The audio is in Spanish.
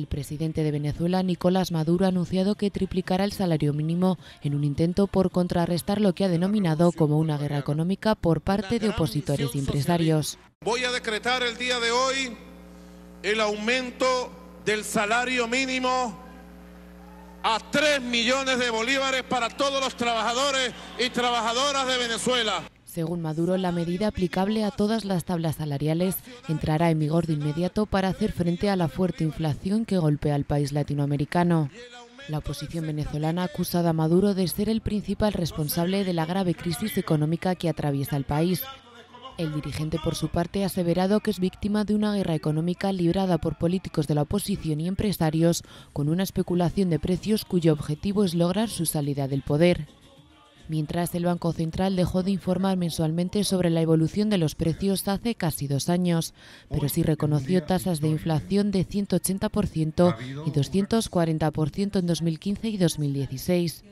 El presidente de Venezuela, Nicolás Maduro, ha anunciado que triplicará el salario mínimo en un intento por contrarrestar lo que ha denominado como una guerra económica por parte de opositores y empresarios. Voy a decretar el día de hoy el aumento del salario mínimo a 3 millones de bolívares para todos los trabajadores y trabajadoras de Venezuela. Según Maduro, la medida aplicable a todas las tablas salariales entrará en vigor de inmediato para hacer frente a la fuerte inflación que golpea al país latinoamericano. La oposición venezolana ha acusado a Maduro de ser el principal responsable de la grave crisis económica que atraviesa el país. El dirigente, por su parte, ha aseverado que es víctima de una guerra económica librada por políticos de la oposición y empresarios con una especulación de precios cuyo objetivo es lograr su salida del poder mientras el Banco Central dejó de informar mensualmente sobre la evolución de los precios hace casi dos años, pero sí reconoció tasas de inflación de 180% y 240% en 2015 y 2016.